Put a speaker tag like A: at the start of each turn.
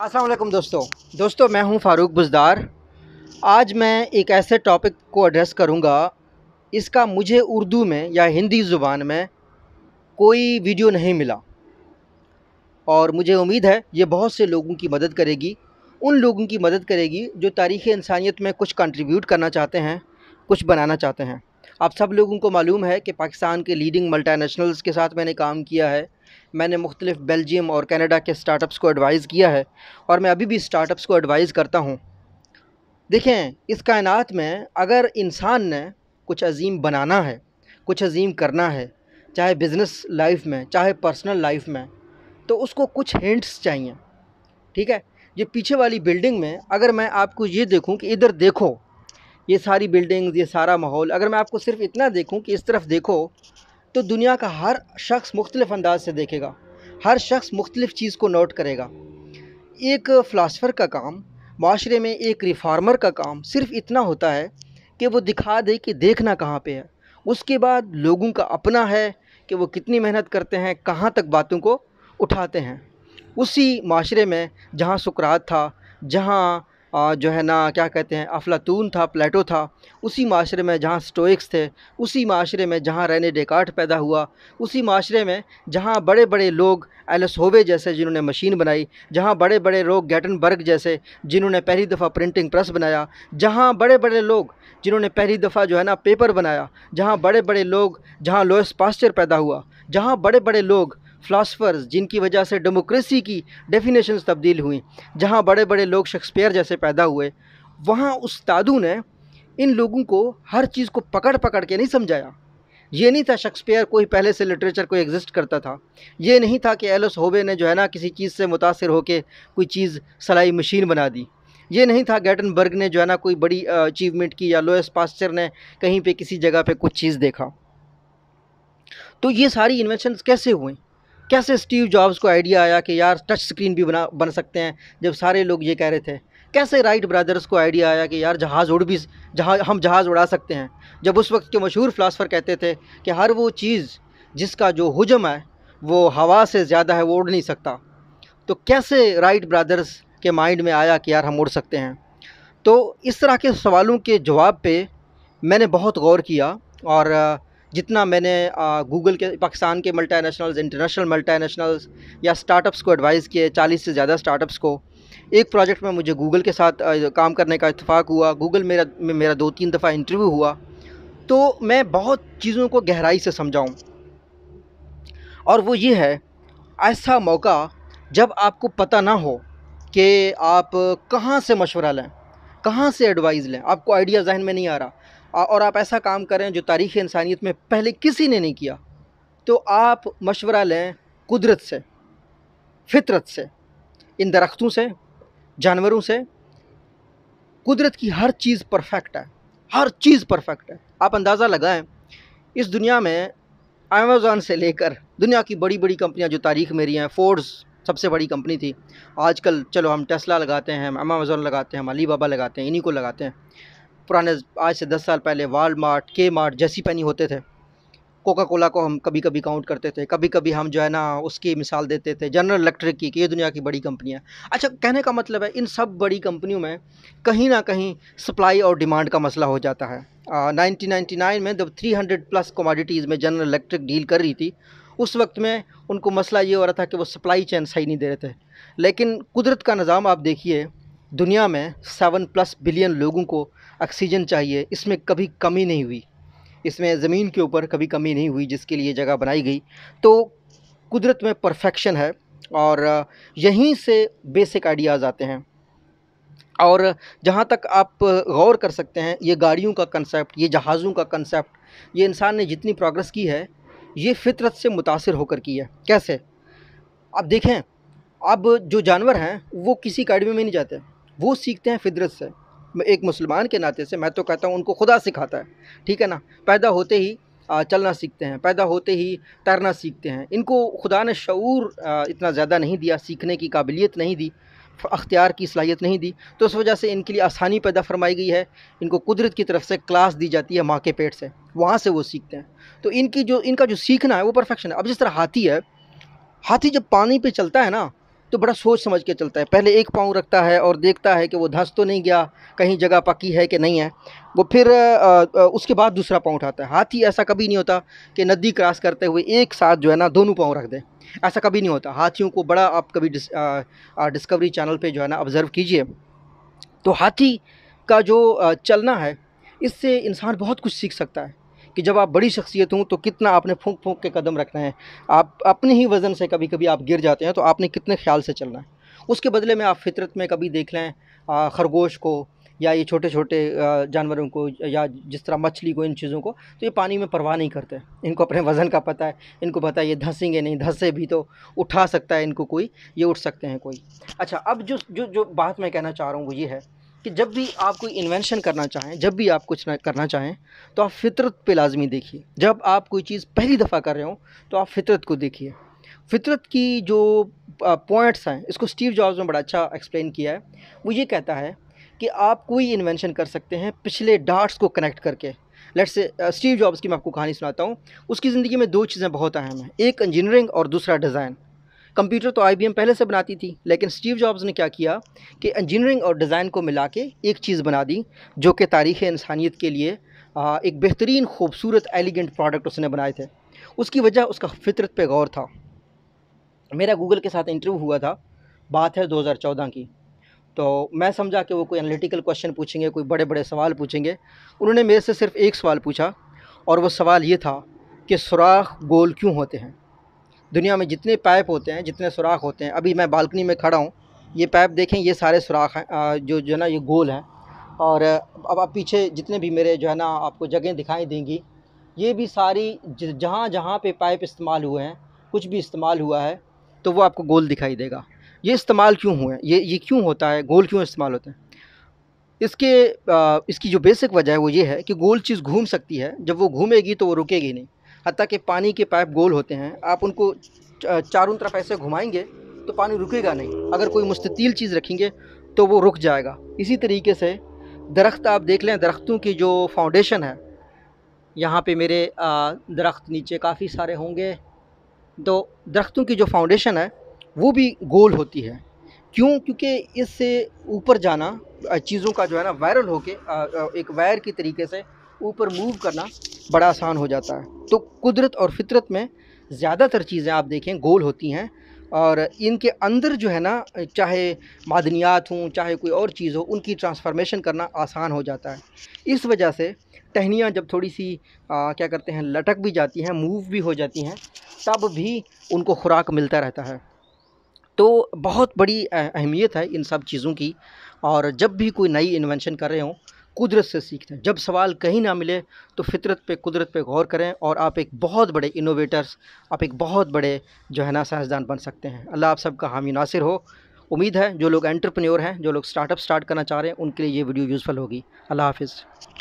A: असलम दोस्तों दोस्तों मैं हूं फारूक बुजदार आज मैं एक ऐसे टॉपिक को एड्रेस करूंगा इसका मुझे उर्दू में या हिंदी ज़ुबान में कोई वीडियो नहीं मिला और मुझे उम्मीद है ये बहुत से लोगों की मदद करेगी उन लोगों की मदद करेगी जो तारीख़ इंसानियत में कुछ कंट्रीब्यूट करना चाहते हैं कुछ बनाना चाहते हैं आप सब लोगों को मालूम है कि पाकिस्तान के लीडिंग मल्टानेशनल्स के साथ मैंने काम किया है मैंने मुख्तलिफ़ बेल्जियम और कनाडा के स्टार्टअप्स को एडवाइज़ किया है और मैं अभी भी स्टार्टअप्स को एडवाइज़ करता हूँ देखें इस कायनात में अगर इंसान ने कुछ अजीम बनाना है कुछ अजीम करना है चाहे बिज़नेस लाइफ में चाहे पर्सनल लाइफ में तो उसको कुछ हिंट्स चाहिए ठीक है ये पीछे वाली बिल्डिंग में अगर मैं आपको ये देखूँ कि इधर देखो ये सारी बिल्डिंग्स ये सारा माहौल अगर मैं आपको सिर्फ इतना देखूं कि इस तरफ देखो तो दुनिया का हर शख्स मुख्तलिफ अंदाज से देखेगा हर शख्स मुख्तलिफ चीज़ को नोट करेगा एक फ़िलासफ़र का काम माशरे में एक रिफार्मर का काम सिर्फ इतना होता है कि वो दिखा दे कि देखना कहाँ पे है उसके बाद लोगों का अपना है कि वो कितनी मेहनत करते हैं कहाँ तक बातों को उठाते हैं उसी माशरे में जहाँ सुकरात था जहाँ जो है ना क्या कहते हैं अफलातून था प्लेटो था उसी माशरे में जहाँ स्टोइक्स थे उसी माशरे में जहाँ रैने डेकार्ट पैदा हुआ उसी माशरे में जहाँ बड़े बड़े लोग एलस होवे जैसे जिन्होंने मशीन बनाई जहाँ बड़े बड़े लोग गैटनबर्ग जैसे जिन्होंने पहली दफ़ा प्रिंटिंग प्रेस बनाया जहाँ बड़े बड़े लोग जिन्होंने पहली दफ़ा जो है ना पेपर बनाया जहाँ बड़े बड़े लोग जहाँ लोएस पास्चर पैदा हुआ जहाँ बड़े बड़े लोग फ़िलासफ़र्स जिनकी वजह से डेमोक्रेसी की डेफिनेशंस तब्दील हुई जहाँ बड़े बड़े लोग शेक्सपियर जैसे पैदा हुए वहाँ उस्तादों ने इन लोगों को हर चीज़ को पकड़ पकड़ के नहीं समझाया ये नहीं था शेक्सपियर कोई पहले से लिटरेचर कोई एग्जिस्ट करता था ये नहीं था कि एलोस होबे ने जो है ना किसी चीज़ से मुतासर होकर कोई चीज़ सलाई मशीन बना दी ये नहीं था गैटनबर्ग ने जो है ना कोई बड़ी अचीवमेंट की या लोएस पास्चर ने कहीं पे किसी जगह पे कुछ चीज़ देखा तो ये सारी इन्वेंशन कैसे हुई कैसे स्टीव जॉब्स को आइडिया आया कि यार टच स्क्रीन भी बना बन सकते हैं जब सारे लोग ये कह रहे थे कैसे राइट ब्रदर्स को आइडिया आया कि यार जहाज़ उड़ भी जहाज हम जहाज़ उड़ा सकते हैं जब उस वक्त के मशहूर फ़िलासफ़र कहते थे कि हर वो चीज़ जिसका जो हजम है वो हवा से ज़्यादा है वो उड़ नहीं सकता तो कैसे राइट ब्रदर्स के माइंड में आया कि यार हम उड़ सकते हैं तो इस तरह के सवालों के जवाब पे मैंने बहुत गौर किया और जितना मैंने गूगल के पाकिस्तान के multinational international multinational या स्टार्टअप्स को एडवाइज़ किए चालीस से ज़्यादा स्टार्टअप्स को एक प्रोजेक्ट में मुझे गूगल के साथ काम करने का इतफाक़ हुआ गूगल मेरा मेरा दो तीन दफ़ा इंटरव्यू हुआ तो मैं बहुत चीज़ों को गहराई से समझाऊँ और वो ये है ऐसा मौका जब आपको पता ना हो कि आप कहाँ से मशवरा लें कहाँ से एडवाइस लें आपको आइडिया जहन में नहीं आ रहा और आप ऐसा काम करें जो तारीख़ इंसानियत में पहले किसी ने नहीं किया तो आप मशवरा लें कुदरत से फितरत से इन दरख्तों से जानवरों से कुदरत की हर चीज़ परफेक्ट है हर चीज़ परफेक्ट है आप अंदाज़ा लगाएं इस दुनिया में अमेज़ोन से लेकर दुनिया की बड़ी बड़ी कंपनियां जो तारीख में रही हैं फोर्ड्स सबसे बड़ी कंपनी थी आजकल चलो हम टेस्ला लगाते हैं हम अमेज़ोन लगाते हैं हम अली बाबा लगाते हैं इन्हीं को लगाते हैं पुराने आज से दस साल पहले वाल मार्ट के मार्ट जैसी पैनी होते थे कोका कोला को हम कभी कभी काउंट करते थे कभी कभी हम जो है ना उसकी मिसाल देते थे जनरल इलेक्ट्रिक की कि ये दुनिया की बड़ी कंपनियाँ अच्छा कहने का मतलब है इन सब बड़ी कंपनियों में कहीं ना कहीं सप्लाई और डिमांड का मसला हो जाता है नाइनटीन नाइन में जब थ्री हंड्रेड प्लस कमोडिटीज़ में जनरल इलेक्ट्रिक डील कर रही थी उस वक्त में उनको मसला ये हो रहा था कि वो सप्लाई चैन सही नहीं दे रहे थे लेकिन कुदरत का निज़ाम आप देखिए दुनिया में सेवन प्लस बिलियन लोगों को ऑक्सीजन चाहिए इसमें कभी कमी नहीं हुई इसमें ज़मीन के ऊपर कभी कमी नहीं हुई जिसके लिए जगह बनाई गई तो कुदरत में परफेक्शन है और यहीं से बेसिक आइडियाज़ आते हैं और जहाँ तक आप गौर कर सकते हैं ये गाड़ियों का कंसेप्ट ये जहाज़ों का कंसेप्ट ये इंसान ने जितनी प्रोग्रेस की है ये फितरत से मुतासर होकर की है कैसे आप देखें अब जो जानवर हैं वो किसी अकेडमी में नहीं जाते वो सीखते हैं फितरत से एक मुसलमान के नाते से मैं तो कहता हूँ उनको खुदा सिखाता है ठीक है ना पैदा होते ही चलना सीखते हैं पैदा होते ही तैरना सीखते हैं इनको खुदा ने शूर इतना ज़्यादा नहीं दिया सीखने की काबिलियत नहीं दी अख्तियार की सलाहियत नहीं दी तो उस वजह से इनके लिए आसानी पैदा फरमाई गई है इनको कुदरत की तरफ से क्लास दी जाती है माँ के पेट से वहाँ से वो सीखते हैं तो इनकी जो इनका जो सीखना है वो परफेक्शन है अब जिस तरह हाथी है हाथी जब पानी पे चलता है ना तो बड़ा सोच समझ के चलता है पहले एक पाँव रखता है और देखता है कि वो धंस तो नहीं गया कहीं जगह पक्की है कि नहीं है वो फिर उसके बाद दूसरा पाँव उठाता है हाथी ऐसा कभी नहीं होता कि नदी क्रॉस करते हुए एक साथ जो है ना दोनों पाँव रख दें ऐसा कभी नहीं होता हाथियों को बड़ा आप कभी डिस, आ, आ, डिस्कवरी चैनल पर जो है ना ऑब्ज़र्व कीजिए तो हाथी का जो चलना है इससे इंसान बहुत कुछ सीख सकता है कि जब आप बड़ी शख्सियत हूँ तो कितना आपने फूंक फूंक के कदम रखना है आप अपने ही वज़न से कभी कभी आप गिर जाते हैं तो आपने कितने ख्याल से चलना है उसके बदले में आप फितरत में कभी देख लें खरगोश को या ये छोटे छोटे जानवरों को या जिस तरह मछली को इन चीज़ों को तो ये पानी में परवाह नहीं करते इनको अपने वज़न का पता है इनको पता है ये धंसेंगे नहीं धंसे भी तो उठा सकता है इनको कोई ये उठ सकते हैं कोई अच्छा अब जो जो जो बात मैं कहना चाह रहा हूँ वो ये है कि जब भी आप कोई इन्वेंशन करना चाहें जब भी आप कुछ करना चाहें तो आप फितरत पे लाजमी देखिए जब आप कोई चीज़ पहली दफ़ा कर रहे हो तो आप फितरत को देखिए फितरत की जो पॉइंट्स हैं इसको स्टीव जॉब्स ने बड़ा अच्छा एक्सप्लेन किया है वो ये कहता है कि आप कोई इन्वेंशन कर सकते हैं पिछले डार्ट्स को कनेक्ट करके लेट्स से स्टीव जॉब्स की मैं आपको कहानी सुनाता हूँ उसकी ज़िंदगी में दो चीज़ें बहुत अहम हैं एक इंजीनियरिंग और दूसरा डिज़ाइन कंप्यूटर तो आई पहले से बनाती थी लेकिन स्टीव जॉब्स ने क्या किया कि इंजीनियरिंग और डिज़ाइन को मिला के एक चीज़ बना दी जो कि तारीख़ इंसानियत के लिए एक बेहतरीन खूबसूरत एलिगेंट प्रोडक्ट उसने बनाए थे उसकी वजह उसका फितरत पे गौर था मेरा गूगल के साथ इंटरव्यू हुआ था बात है 2014 की तो मैं समझा कि वो कोई एनालिटिकल क्वेश्चन पूछेंगे कोई बड़े बड़े सवाल पूछेंगे उन्होंने मेरे से सिर्फ एक सवाल पूछा और वो सवाल ये था कि सुराख गोल क्यों होते हैं दुनिया में जितने पाइप होते हैं जितने सुराख होते हैं अभी मैं बालकनी में खड़ा हूँ ये पाइप देखें ये सारे सुराख हैं जो जो है ना ये गोल हैं और अब आप पीछे जितने भी मेरे जो है ना आपको जगह दिखाई देंगी ये भी सारी जहाँ जहाँ पे पाइप इस्तेमाल हुए हैं कुछ भी इस्तेमाल हुआ है तो वो आपको गोल दिखाई देगा ये इस्तेमाल क्यों हुए ये ये क्यों होता है गोल क्यों इस्तेमाल होते हैं इसके इसकी जो बेसिक वजह है वो ये है कि गोल चीज़ घूम सकती है जब वो घूमेगी तो वो रुकेगी नहीं हती कि पानी के पाइप गोल होते हैं आप उनको चारों तरफ ऐसे घुमाएंगे तो पानी रुकेगा नहीं अगर कोई मुस्ततील चीज़ रखेंगे तो वो रुक जाएगा इसी तरीके से दरख्त आप देख लें दरख्तों की जो फाउंडेशन है यहाँ पे मेरे दरख्त नीचे काफ़ी सारे होंगे तो दरख्तों की जो फाउंडेशन है वो भी गोल होती है क्यों क्योंकि इससे ऊपर जाना चीज़ों का जो है ना वायरल होके एक वायर की तरीके से ऊपर मूव करना बड़ा आसान हो जाता है तो कुदरत और फितरत में ज़्यादातर चीज़ें आप देखें गोल होती हैं और इनके अंदर जो है ना चाहे मादनियात हों चाहे कोई और चीज़ हो उनकी ट्रांसफॉर्मेशन करना आसान हो जाता है इस वजह से टहनियाँ जब थोड़ी सी आ, क्या करते हैं लटक भी जाती हैं मूव भी हो जाती हैं तब भी उनको खुराक मिलता रहता है तो बहुत बड़ी अहमियत है इन सब चीज़ों की और जब भी कोई नई इन्वेंशन कर रहे हों कुदरत से सीखते हैं जब सवाल कहीं ना मिले तो फितरत पे कुदरत पे गौर करें और आप एक बहुत बड़े इनोवेटर्स आप एक बहुत बड़े जो है ना साइंसदान बन सकते हैं अल्लाह आप सबका हामी नासिर हो उम्मीद है जो लोग एंटरप्रेन्योर हैं जो लोग स्टार्टअप स्टार्ट करना चाह रहे हैं उनके लिए ये वीडियो यूज़फुल होगी अल्लाह हाफिज़